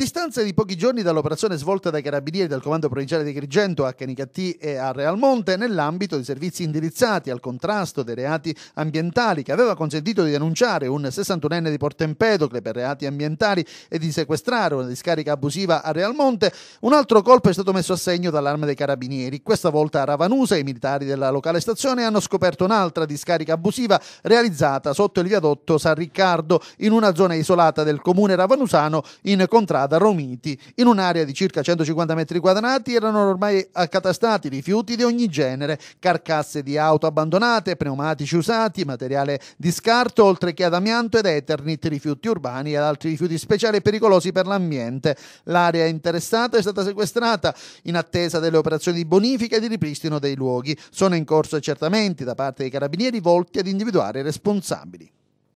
A distanza di pochi giorni dall'operazione svolta dai carabinieri del Comando Provinciale di Grigento a Canicattì e a Realmonte nell'ambito di servizi indirizzati al contrasto dei reati ambientali che aveva consentito di denunciare un 61enne di Porto Empedocle per reati ambientali e di sequestrare una discarica abusiva a Realmonte, un altro colpo è stato messo a segno dall'arma dei carabinieri. Questa volta a Ravanusa i militari della locale stazione hanno scoperto un'altra discarica abusiva realizzata sotto il viadotto San Riccardo in una zona isolata del comune ravanusano in contrasto strada Romiti. In un'area di circa 150 metri quadrati erano ormai accatastati rifiuti di ogni genere, carcasse di auto abbandonate, pneumatici usati, materiale di scarto, oltre che ad amianto ed eternit, rifiuti urbani e altri rifiuti speciali e pericolosi per l'ambiente. L'area interessata è stata sequestrata in attesa delle operazioni di bonifica e di ripristino dei luoghi. Sono in corso accertamenti da parte dei carabinieri volti ad individuare i responsabili.